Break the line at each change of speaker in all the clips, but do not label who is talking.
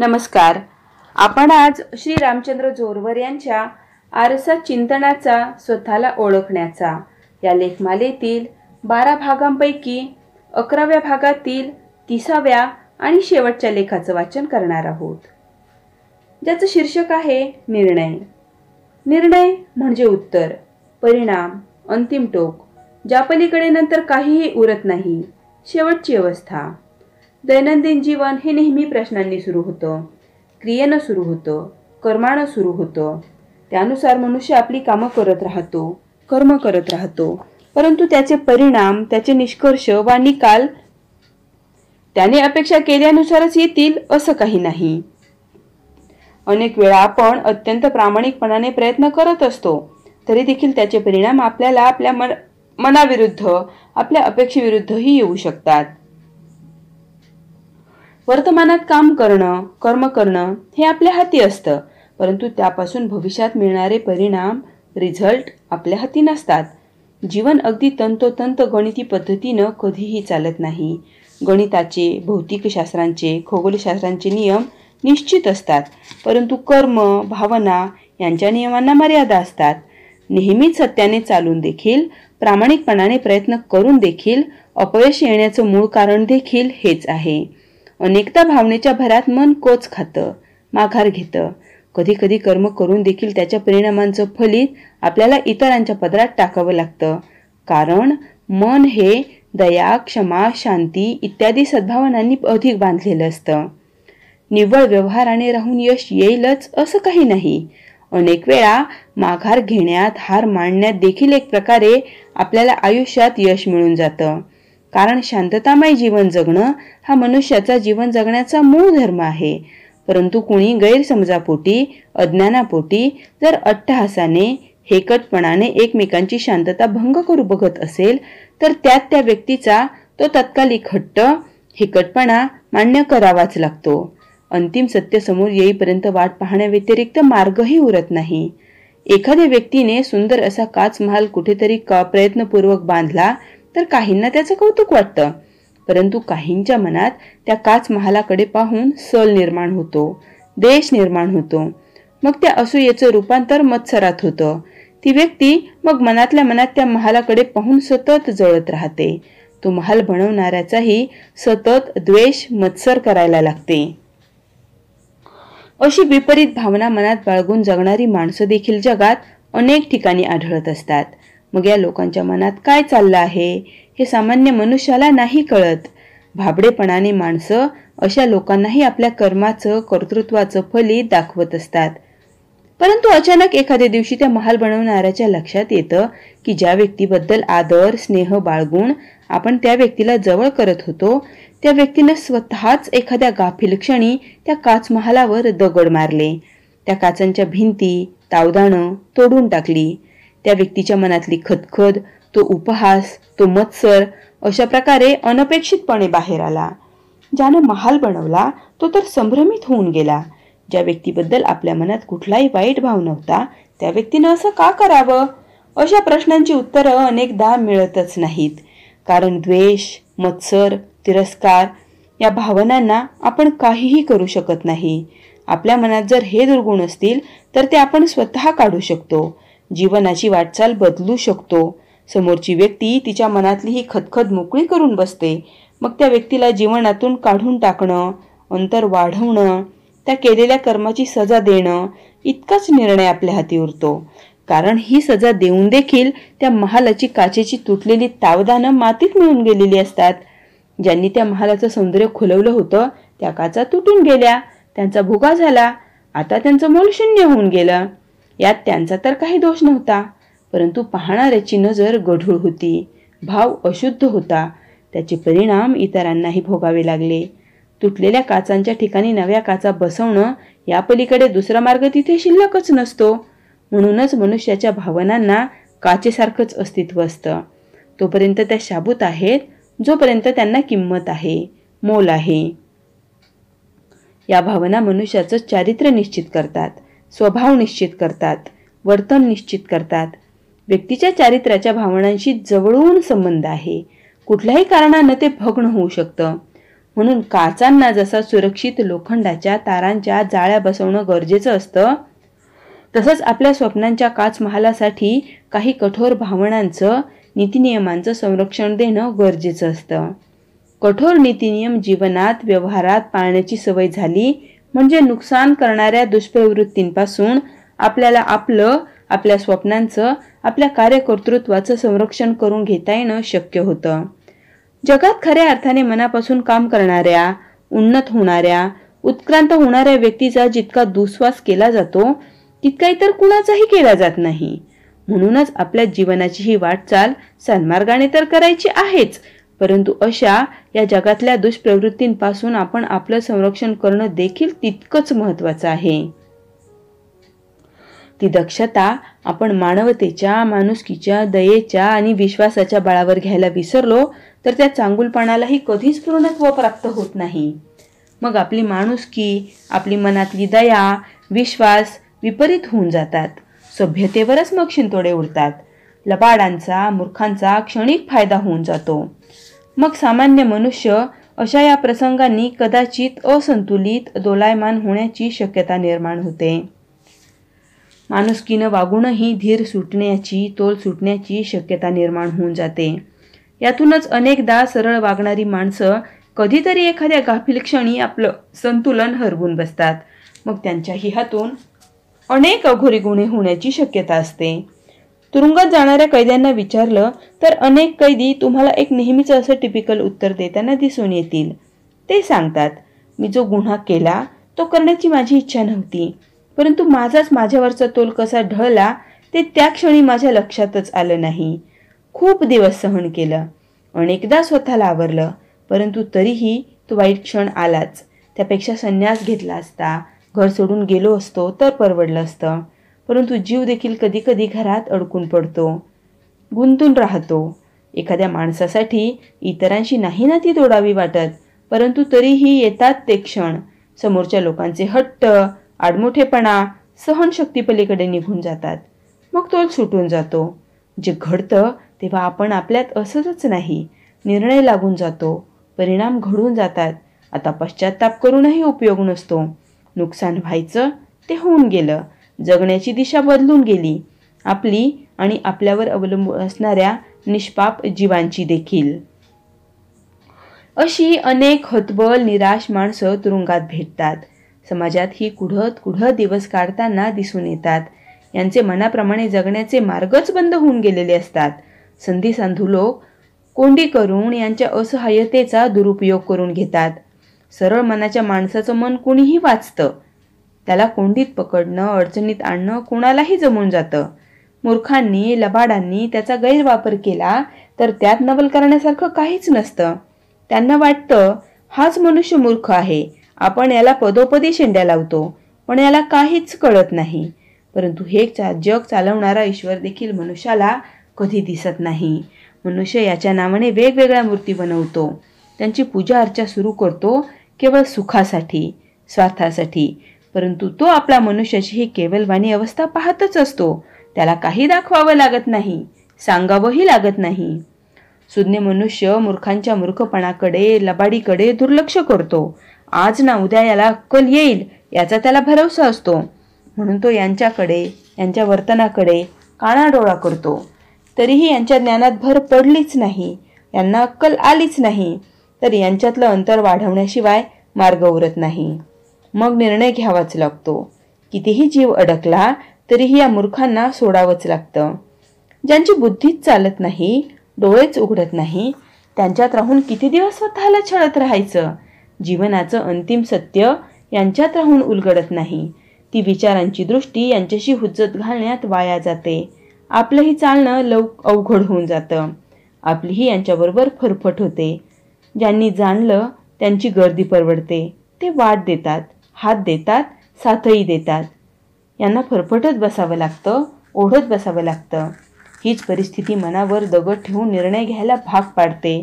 नमस्कार आपण आज श्री रामचंद्र जोरवर यांच्या आरसा चिंतनाचा स्वतःला ओळखण्याचा या लेखमालेतील बारा भागांपैकी अकराव्या भागातील तिसाव्या आणि शेवटच्या लेखाचं वाचन करणार आहोत ज्याचं शीर्षक आहे निर्णय निर्णय म्हणजे उत्तर परिणाम अंतिम टोक ज्यापलीकडे नंतर काहीही उरत नाही शेवटची अवस्था दैनंदिन जीवन हे नेहमी प्रश्नांनी सुरू होतं क्रियेनं सुरू होतं कर्मानं सुरू होतं त्यानुसार मनुष्य आपली कामं करत राहतो कर्म करत राहतो परंतु त्याचे परिणाम त्याचे निष्कर्ष वा निकाल त्याने अपेक्षा केल्यानुसारच येतील असं काही नाही अनेक वेळा आपण अत्यंत प्रामाणिकपणाने प्रयत्न करत असतो तरी देखील त्याचे परिणाम आपल्याला आपल्या मन मनाविरुद्ध आपल्या अपेक्षेविरुद्धही येऊ शकतात वर्तमानात काम करणं कर्म करणं हे आपल्या हाती असतं परंतु त्यापासून भविष्यात मिळणारे परिणाम रिझल्ट आपल्या हाती नसतात जीवन अगदी तंतोतंत गणिती पद्धतीनं कधीही चालत नाही गणिताचे भौतिकशास्त्रांचे खगोलशास्त्रांचे नियम निश्चित असतात परंतु कर्म भावना यांच्या नियमांना मर्यादा असतात नेहमीच सत्याने चालून देखील प्रामाणिकपणाने प्रयत्न करून देखील अपयश येण्याचं मूळ कारण देखील हेच आहे अनेकदा भावनेच्या भरात मन कोच खातं माघार घेतं कधी कधी कर्म करून देखील त्याच्या परिणामांचं फलित आपल्याला इतरांच्या पदरात टाकावं लागतं कारण मन हे दया क्षमा शांती इत्यादी सद्भावनांनी अधिक बांधलेलं असतं निव्वळ व्यवहाराने राहून यश येईलच असं काही नाही अनेक वेळा माघार घेण्यात हार मांडण्यात देखील एक प्रकारे आपल्याला आयुष्यात यश मिळून जातं कारण शांततामय जीवन जगणं हा मनुष्याचा जीवन जगण्याचा मूळ धर्म आहे परंतु कुणी गैरसमजापोटी अज्ञानापोटी जर अट्टहासाने हेकटपणाने एकमेकांची शांतता भंग करू बघत असेल तर त्यात त्या व्यक्तीचा तो तत्कालिक हट्ट हेकटपणा मान्य करावाच लागतो अंतिम सत्य समोर येईपर्यंत वाट पाहण्याव्यतिरिक्त मार्गही उरत नाही एखाद्या व्यक्तीने सुंदर असा काच महाल कुठेतरी का प्रयत्नपूर्वक बांधला तर काहींना त्याचं कौतुक वाटतं परंतु काहींच्या मनात त्या काच महालाकडे पाहून सल निर्माण होतो देश निर्माण होतो मग त्या असूयेचं रूपांतर मत्सरात होतं ती व्यक्ती मग मनातल्या मनात त्या महालाकडे पाहून सतत जळत राहते तो महाल बनवणाऱ्याचाही सतत द्वेष मत्सर करायला लागते अशी विपरीत भावना मनात बाळगून जगणारी माणसं देखील जगात अनेक ठिकाणी आढळत असतात मग या लोकांच्या मनात काय चाललं आहे हे सामान्य मनुष्याला नाही कळत भाबडेपणाने माणसं अशा लोकांनाही आपल्या कर्माचं कर्तृत्वाचं फली दाखवत असतात परंतु अचानक एखाद्या दिवशी त्या महाल बनवणाऱ्याच्या लक्षात येतं की ज्या व्यक्तीबद्दल आदर स्नेह बाळगुण आपण त्या व्यक्तीला जवळ करत होतो त्या व्यक्तीनं स्वतःच एखाद्या गाफील क्षणी त्या काच महालावर दगड मारले त्या काचांच्या भिंती तावदानं तोडून टाकली त्या व्यक्तीच्या मनातली खदखद तो उपहास तो मत्सर अशा प्रकारे अनपेक्षितपणे बाहेर आला ज्यानं महाल बनवला तो तर संभ्रमित होऊन गेला ज्या व्यक्तीबद्दल आपल्या मनात कुठलाही वाईट भाव नव्हता त्या व्यक्तीनं असं का करावं अशा प्रश्नांची उत्तरं अनेकदा मिळतच नाहीत कारण द्वेष मत्सर तिरस्कार या भावनांना आपण काहीही करू शकत नाही आपल्या मनात जर हे दुर्गुण असतील तर ते आपण स्वतः काढू शकतो जीवनाची वाटचाल बदलू शकतो समोरची व्यक्ती तिच्या मनातली ही खदखद मोकळी करून बसते मग त्या व्यक्तीला जीवनातून काढून टाकणं अंतर वाढवणं त्या केलेल्या कर्माची सजा देणं इतकाच निर्णय आपल्या हाती उरतो कारण ही सजा देऊन देखील त्या महालाची काचेची तुटलेली तावदानं मातीत मिळून गेलेली असतात ज्यांनी त्या महालाचं सौंदर्य खुलवलं होतं त्या काचा तुटून गेल्या त्यांचा भुगा झाला आता त्यांचं मोल शून्य होऊन गेलं यात त्यांचा तर काही दोष नव्हता परंतु पाहणाऱ्याची नजर गढूळ होती भाव अशुद्ध होता त्याचे परिणाम इतरांनाही भोगावे लागले तुटलेल्या काचांच्या ठिकाणी नव्या काचा बसवणं यापलीकडे दुसरा मार्ग तिथे शिल्लकच नसतो म्हणूनच मनुष्याच्या भावनांना काचेसारखंच अस्तित्व असतं तोपर्यंत त्या शाबूत आहेत जोपर्यंत त्यांना किंमत आहे मोल आहे या भावना मनुष्याचं चारित्र्य निश्चित करतात स्वभाव निश्चित करतात वर्तन निश्चित करतात व्यक्तीच्या चारित्र्याच्या भावनांशी जवळून संबंध आहे कुठल्याही कारणानं ते भग्न होऊ शकतं म्हणून काचांना जसा सुरक्षित लोखंडाच्या तारांच्या जाळ्या बसवणं गरजेचं असतं तसंच आपल्या स्वप्नांच्या काच महालासाठी काही कठोर भावनांचं नीतीनियमांचं संरक्षण देणं गरजेचं असतं कठोर नीतीनियम जीवनात व्यवहारात पाळण्याची सवय झाली म्हणजे नुकसान करणाऱ्या दुष्प्रवृत्तींपासून आपल्याला आपलं आपल्या स्वप्नांचं आपल्या कार्यकर्तृत्वाचं संरक्षण करून घेता येणं शक्य होतं जगात खऱ्या अर्थाने मनापासून काम करणाऱ्या उन्नत होणाऱ्या उत्क्रांत होणाऱ्या व्यक्तीचा जितका दुस्वास केला जातो तितका इतर कुणाचाही केला जात नाही म्हणूनच आपल्या जीवनाची ही वाटचाल सन्मार्गाने तर करायची आहेच परंतु अशा या जगातल्या दुष्प्रवृत्तींपासून आपण आपलं संरक्षण करणं देखील तितकंच महत्वाचं आहे ती दक्षता आपण मानवतेच्या माणुसकीच्या दयेच्या आणि विश्वासाच्या बळावर घ्यायला विसरलो तर त्या चांगुलपणालाही कधीच पूर्णत्व प्राप्त होत नाही मग आपली माणुसकी आपली मनातली दया विश्वास विपरीत होऊन जातात सभ्यतेवरच मग शिंतोडे उडतात लबाडांचा मूर्खांचा क्षणिक फायदा होऊन जातो मग सामान्य मनुष्य अशा या प्रसंगांनी कदाचित असंतुलित दोलायमान होण्याची शक्यता निर्माण होते माणुसकीनं वागूनही धीर सुटण्याची तोल सुटण्याची शक्यता निर्माण होऊन जाते यातूनच अनेकदा सरळ वागणारी माणसं कधीतरी एखाद्या गाफील क्षणी आपलं संतुलन हरवून बसतात मग त्यांच्याही हातून अनेक अघोरी गुन्हे होण्याची शक्यता असते तुरुंगात जाणाऱ्या कैद्यांना विचारलं तर अनेक कैदी तुम्हाला एक नेहमीच असं टिपिकल उत्तर देताना दिसून येतील ते सांगतात मी जो गुन्हा केला तो करण्याची माझी इच्छा नव्हती परंतु माझाच माझ्यावरचा तोल कसा ढळला ते त्या क्षणी माझ्या लक्षातच आलं नाही खूप दिवस सहन केलं अनेकदा स्वतःला आवरलं परंतु तरीही तो वाईट क्षण आलाच त्यापेक्षा संन्यास घेतला असता घर सोडून गेलो असतो तर परवडलं असतं परंतु जीव देखील कधीकधी घरात अडकून पडतो गुंतून राहतो एखाद्या माणसासाठी इतरांशी नाही ना ती तोडावी वाटत परंतु तरीही येतात ते क्षण समोरच्या लोकांचे हट्ट आडमोठेपणा सहनशक्तीपलीकडे निघून जातात मग तो सुटून जातो जे घडतं तेव्हा आपण आपल्यात असतच नाही निर्णय लागून जातो परिणाम घडून जातात आता पश्चाताप करूनही उपयोग नसतो नुकसान व्हायचं ते होऊन गेलं जगण्याची दिशा बदलून गेली आपली आणि आपल्यावर अवलंबून असणाऱ्या निष्पाप जीवांची देखील अशी अनेक हतबल निराश माणसं तुरुंगात भेटतात समाजात ही कुढत कुढत दिवस काढताना दिसून येतात यांचे मनाप्रमाणे जगण्याचे मार्गच बंद होऊन गेलेले असतात संधी सांधू लोक कोंडी करून यांच्या असहाय्यतेचा दुरुपयोग करून घेतात सरळ मनाच्या माणसाचं मन कुणीही वाचतं त्याला कोंडीत पकडणं अडचणीत आणणं कोणालाही जमून जातं मूर्खांनी लबाडांनी त्याचा गैरवापर केला तर त्यात नवल करण्यासारखं काहीच नसतं त्यांना वाटतं हाच मनुष्य मूर्ख आहे आपण याला पदोपदी शेंड्या लावतो पण याला काहीच कळत नाही परंतु हे चा जग चालवणारा ईश्वर देखील मनुष्याला कधी दिसत नाही मनुष्य याच्या नावाने वेगवेगळ्या मूर्ती बनवतो त्यांची पूजा अर्चा सुरू करतो केवळ सुखासाठी स्वार्थासाठी परंतु तो आपला मनुष्याची ही केवलवाणी अवस्था पाहतच असतो त्याला काही दाखवावं लागत नाही सांगावंही लागत नाही सुज्ञ मनुष्य मूर्खांच्या मूर्खपणाकडे लबाडीकडे दुर्लक्ष करतो आज ना उद्या याला अक्कल येईल याचा त्याला भरवसा असतो म्हणून तो यांच्याकडे यांच्या वर्तनाकडे कानाडोळा करतो तरीही यांच्या ज्ञानात भर पडलीच नाही यांना अक्कल आलीच नाही तर यांच्यातलं अंतर वाढवण्याशिवाय मार्ग उरत नाही मग निर्णय घ्यावाच लागतो कितीही जीव अडकला तरीही या मूर्खांना सोडावंच लागतं ज्यांची बुद्धीच चालत नाही डोळेच उघडत नाही त्यांच्यात राहून किती दिवस स्वतःला छळत राहायचं जीवनाचं अंतिम सत्य यांच्यात राहून उलगडत नाही ती विचारांची दृष्टी यांच्याशी हुज्जत घालण्यात वाया जाते आपलंही चालणं लव अवघड होऊन जातं आपलीही यांच्याबरोबर फरफट होते ज्यांनी जाणलं त्यांची गर्दी परवडते ते वाट देतात हात देतात साथही देतात यांना फरफटत बसावं लागतं ओढत बसावं लागतं हीच परिस्थिती मनावर दगड ठेवून निर्णय घ्यायला भाग पाडते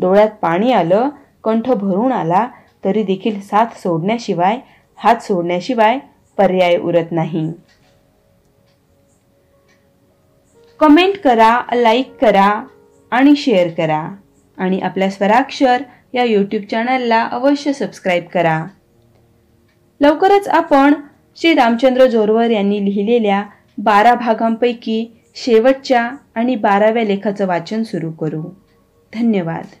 डोळ्यात पाणी आलं कंठ भरून आला तरी देखील साथ सोडण्याशिवाय हात सोडण्याशिवाय पर्याय उरत नाही कमेंट करा लाईक करा आणि शेअर करा आणि आपल्या स्वराक्षर या यूट्यूब चॅनलला अवश्य सबस्क्राईब करा लवकरच आपण श्री रामचंद्र जोरवर यांनी लिहिलेल्या बारा भागांपैकी शेवटच्या आणि बाराव्या लेखाचं वाचन सुरू करू धन्यवाद